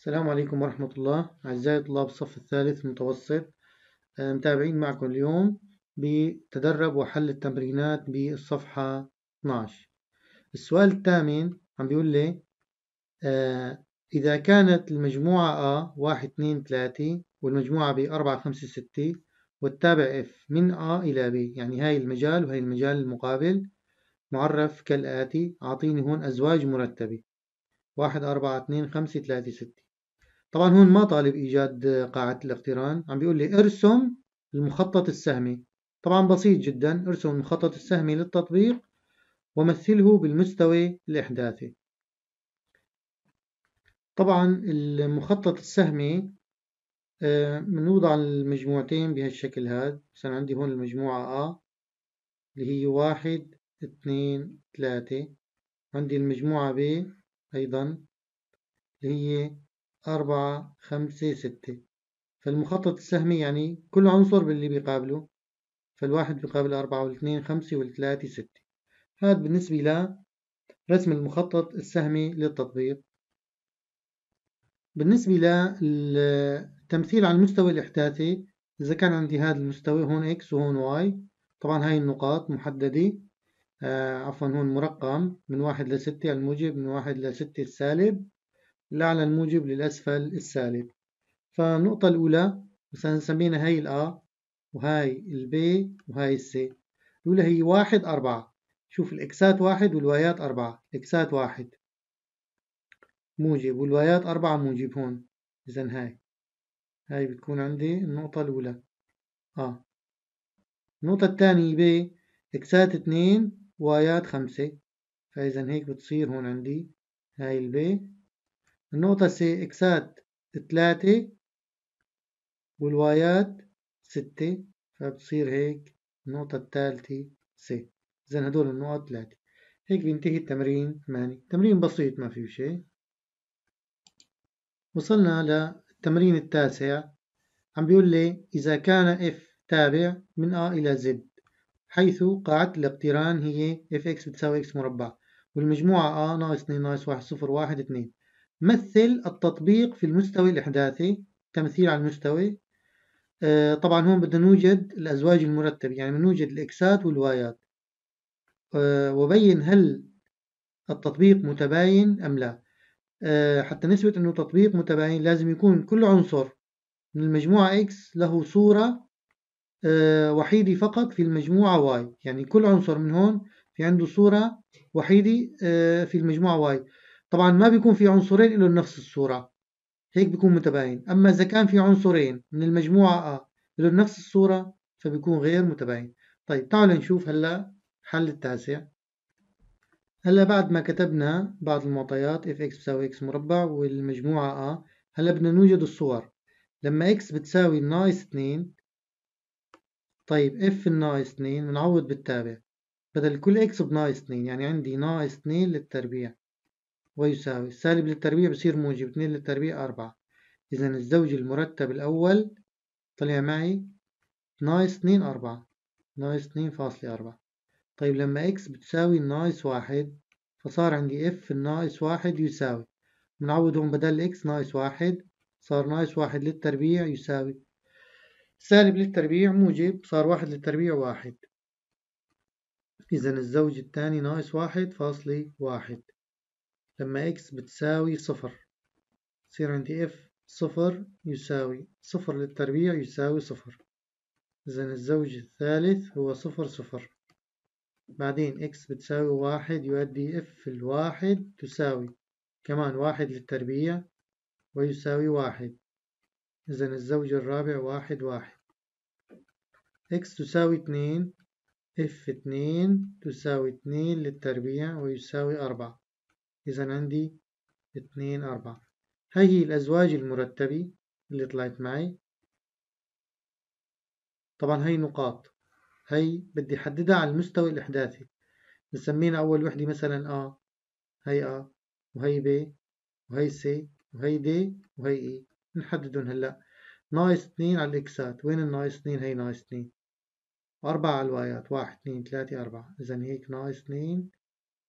السلام عليكم ورحمة الله أعزائي طلاب الصف الثالث المتوسط آه، متابعين معكم اليوم بتدرب وحل التمرينات بالصفحة 12 السؤال الثامن عم بيقول لي آه، إذا كانت المجموعة A 1 2 3 والمجموعة B 4 5 6 والتابع F من A إلى B يعني هاي المجال وهي المجال المقابل معرف كالآتي أعطيني هون أزواج مرتبة واحد أربعة اتنين خمسة تلاتة ستة طبعا هون ما طالب إيجاد قاعدة الاقتران عم بيقول لي ارسم المخطط السهمي طبعا بسيط جدا ارسم المخطط السهمي للتطبيق ومثله بالمستوى الإحداثي طبعا المخطط السهمي بنوضع آه، المجموعتين بهالشكل هذا مثلا عندي هون المجموعة A اللي هي واحد اثنين ثلاثة عندي المجموعة B أيضا اللي هي أربعة خمسة ستة فالمخطط السهمي يعني كل عنصر باللي بيقابله فالواحد بيقابل أربعة والاثنين خمسة والثلاثة ستة هذا بالنسبة لرسم المخطط السهمي للتطبيق بالنسبة للتمثيل على المستوى الإحداثي إذا كان عندي هذا المستوى هون X وهون Y طبعا هاي النقاط محددة آه عفوا هون مرقم من واحد لستة الموجب من واحد لستة السالب الأعلى الموجب للأسفل السالب فالنقطة الأولى سمينا هاي الأ وهاي البي وهاي السي الأولى هي واحد أربعة شوف الإكسات واحد والوايات أربعة الإكسات واحد موجب والوايات أربعة موجب هون إذا هاي هاي بتكون عندي النقطة الأولى آه النقطة الثانية ب إكسات اثنين وايات خمسة فإذا هيك بتصير هون عندي هاي البي النقطة سي إكسات تلاتة والوايات ستة فبتصير هيك النقطة الثالثة سي إذا هدول النقط تلاتة هيك بينتهي التمرين ثمانية تمرين بسيط ما فيه شيء وصلنا للتمرين التاسع عم بيقول لي إذا كان f تابع من a إلى z حيث قاعدة الاقتران هي fx بتساوي x مربع والمجموعة a ناقص 2 ناقص 1 0 1 2 مثل التطبيق في المستوى الإحداثي تمثيل على المستوى آه، طبعا هون بدنا نوجد الأزواج المرتبة يعني بنوجد الإكسات والوايات آه، وبين هل التطبيق متباين أم لا آه، حتى نثبت أنه تطبيق متباين لازم يكون كل عنصر من المجموعة X له صورة وحيدة فقط في المجموعة Y يعني كل عنصر من هون في عنده صورة وحيدة في المجموعة Y طبعا ما بيكون في عنصرين له نفس الصورة هيك بيكون متباين أما إذا كان في عنصرين من المجموعة أ له نفس الصورة فبيكون غير متباين طيب تعالوا نشوف هلا حل التاسع هلا بعد ما كتبنا بعض المعطيات اف اكس بتساوي اكس مربع والمجموعة أ هلا بدنا نوجد الصور لما اكس بتساوي ناقص 2 طيب اف ناقص 2 بنعوض بالتابع بدل كل اكس بناقص 2 يعني عندي ناقص 2 للتربيع ويساوي سالب للتربيع بصير موجب اتنين للتربيع أربعة إذا الزوج المرتب الأول طلع معي ناقص اتنين أربعة ناقص اتنين فاصلة أربعة طيب لما إكس بتساوي ناقص واحد فصار عندي إف ناقص واحد يساوي بنعوض هون بدل إكس ناقص واحد صار ناقص واحد للتربيع يساوي سالب للتربيع موجب صار واحد للتربيع واحد إذا الزوج الثاني ناقص واحد فاصلة واحد لما x بتساوي صفر يصير عندي f صفر يساوي صفر للتربيع يساوي صفر إذا الزوج الثالث هو صفر صفر بعدين x بتساوي واحد يؤدي f الواحد تساوي كمان واحد للتربيع ويساوي واحد إذا الزوج الرابع واحد واحد x تساوي اتنين f اتنين تساوي اتنين للتربيع ويساوي أربعة إذا عندي اتنين أربعة هاي هي الأزواج المرتبة اللي طلعت معي طبعا هاي نقاط هاي بدي أحددها على المستوى الإحداثي نسمينا أول وحدة مثلا أ هاي أ وهي ب وهي سي وهي دي وهي إي e. نحددهم هلأ ناقص اتنين على الإكسات وين الناقص اتنين هي ناقص اتنين أربعة على الوايات واحد اتنين تلاتة أربعة إذا هيك ناقص اتنين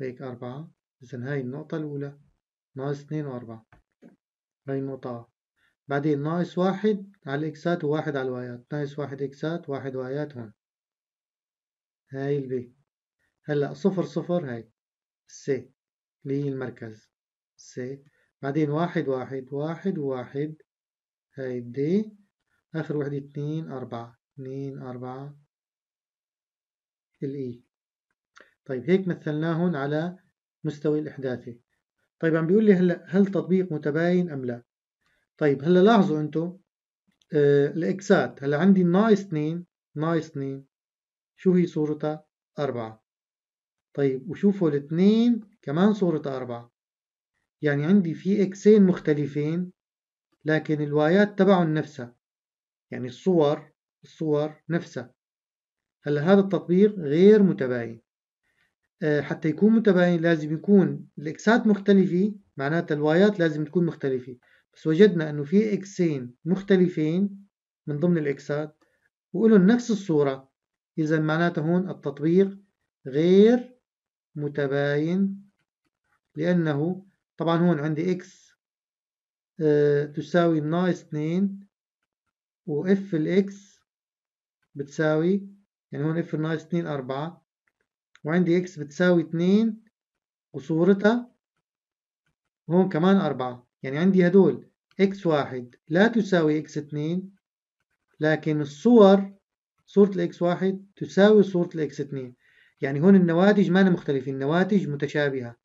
هيك أربعة إذا هاي النقطة الأولى ناقص اثنين وأربعة هاي النقطة بعدين ناقص واحد على الإكسات وواحد على الوايات ناقص واحد إكسات واحد وايات هون هاي البي هلا صفر صفر هاي السي اللي هي المركز سي بعدين واحد واحد واحد واحد هاي الدي آخر وحدة اثنين أربعة اثنين أربعة الإي e. طيب هيك مثلناهن على مستوي الإحداثي طيب عم بيقول لي هلا هل تطبيق متباين أم لا طيب هلا لاحظوا أنتم آه الإكسات هلا عندي ناقص 2 ناقص 2 شو هي صورتها 4 طيب وشوفوا الاثنين كمان صورتها 4 يعني عندي في إكسين مختلفين لكن الوايات تبعهم نفسها يعني الصور الصور نفسها هلا هذا التطبيق غير متباين آه، حتى يكون متباين لازم يكون الاكسات مختلفه معناتها الوايات لازم تكون مختلفه بس وجدنا انه في اكسين مختلفين من ضمن الاكسات وإلهم نفس الصوره اذا معناتها هون التطبيق غير متباين لانه طبعا هون عندي اكس آه، تساوي ناقص 2 واف الاكس بتساوي يعني هون اف ناقص 2 4 وعندي اكس بتساوي 2 وصورتها هون كمان 4 يعني عندي هدول اكس 1 لا تساوي اكس 2 لكن الصور صورة الاكس واحد تساوي صورة الاكس اثنين يعني هون النواتج ما مختلفة النواتج متشابهة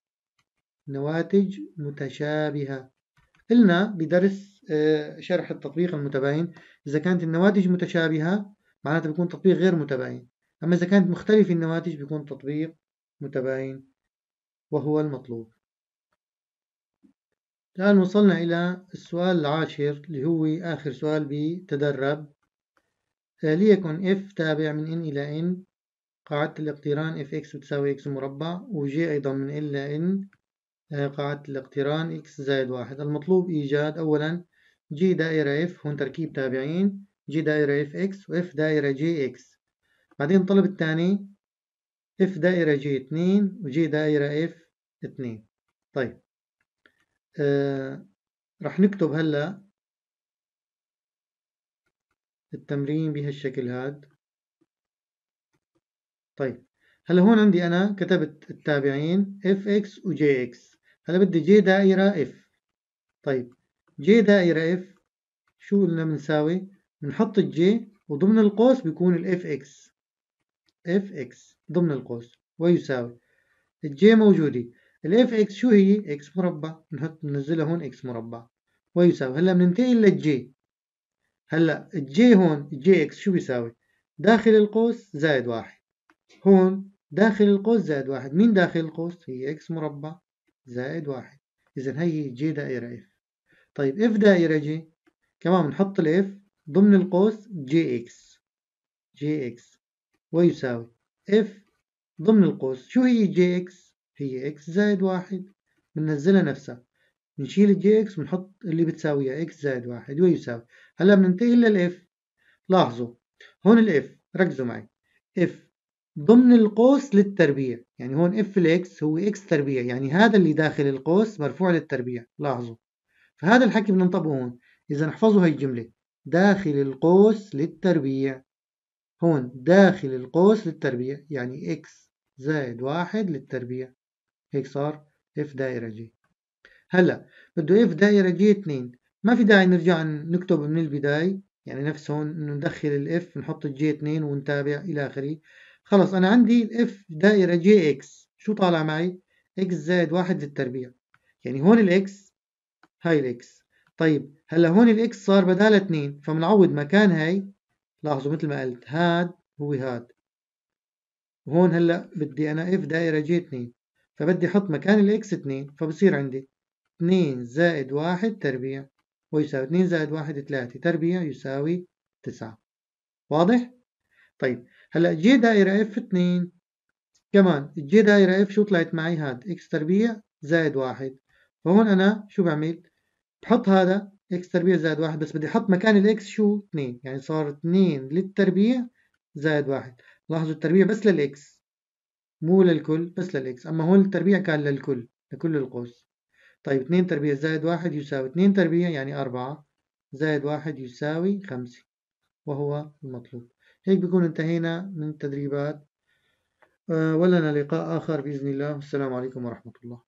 نواتج متشابهة قلنا بدرس آه، شرح التطبيق المتباين إذا كانت النواتج متشابهة معناتها بيكون تطبيق غير متباين أما إذا كانت مختلفة النواتج بيكون تطبيق متباين وهو المطلوب الآن وصلنا إلى السؤال العاشر اللي هو آخر سؤال بتدرب آه، ليكن f تابع من n إلى n قاعدة الاقتران fx بتساوي x مربع و j أيضا من n إلى n آه، قاعدة الاقتران x زائد واحد المطلوب إيجاد أولا j دائرة f هون تركيب تابعين j دائرة fx و f دائرة jx بعدين الطلب الثاني اف دائرة جي 2 وجي دائرة اف 2 طيب آه رح نكتب هلا التمرين بهالشكل هاد طيب هلا هون عندي انا كتبت التابعين اف اكس وجي اكس هلا بدي جي دائرة اف طيب جي دائرة اف شو قلنا بنساوي بنحط الجي وضمن القوس بيكون الاف اكس اف اكس ضمن القوس ويساوي الجي موجودة الاف اكس شو هي اكس مربع نحط ننزلها هون اكس مربع ويساوي هلا بننتقل للجي هلا الجي هون الجي اكس شو بيساوي داخل القوس زائد واحد هون داخل القوس زائد واحد مين داخل القوس هي اكس مربع زائد واحد اذا هي جي دائرة اف طيب اف دائرة جي كمان بنحط الاف ضمن القوس جي اكس جي اكس ويساوي اف ضمن القوس شو هي جي اكس هي اكس زائد واحد بننزلها نفسها بنشيل الجي اكس بنحط اللي بتساويها اكس زائد واحد ويساوي هلا بننتقل للاف لاحظوا هون الاف ركزوا معي اف ضمن القوس للتربيع يعني هون اف الاكس هو اكس تربيع يعني هذا اللي داخل القوس مرفوع للتربيع لاحظوا فهذا الحكي بننطبقه هون اذا احفظوا هاي الجمله داخل القوس للتربيع هون داخل القوس للتربيع يعني x زائد واحد للتربيع هيك صار اف دائرة جي هلا بده اف دائرة جي اثنين ما في داعي نرجع نكتب من البداية يعني نفس هون انه ندخل الاف نحط الجي اثنين ونتابع الى اخره خلص انا عندي f دائرة جي x شو طالع معي x زائد واحد للتربيع يعني هون الاكس هاي الاكس طيب هلا هون الاكس صار بدالها اثنين فمنعوض مكان هاي لاحظوا مثل ما قلت هاد هو هاد وهون هلا بدي انا اف دائره جي 2 فبدي احط مكان الاكس 2 فبصير عندي 2 زائد 1 تربيع ويساوي 2 زائد 1 3 تربيع يساوي 9 واضح؟ طيب هلا جي دائره اف 2 كمان جي دائره اف شو طلعت معي هاد اكس تربيع زائد 1 فهون انا شو بعمل؟ بحط هذا اكس تربيع زائد واحد بس بدي احط مكان الاكس شو اثنين يعني صار اثنين للتربيع زائد واحد لاحظوا التربيع بس للاكس مو للكل بس للاكس اما هون التربيع كان للكل لكل القوس طيب اثنين تربيع زائد واحد يساوي اثنين تربيع يعني اربعة زائد واحد يساوي خمسة وهو المطلوب هيك بكون انتهينا من التدريبات آه، ولنا لقاء آخر بإذن الله والسلام عليكم ورحمة الله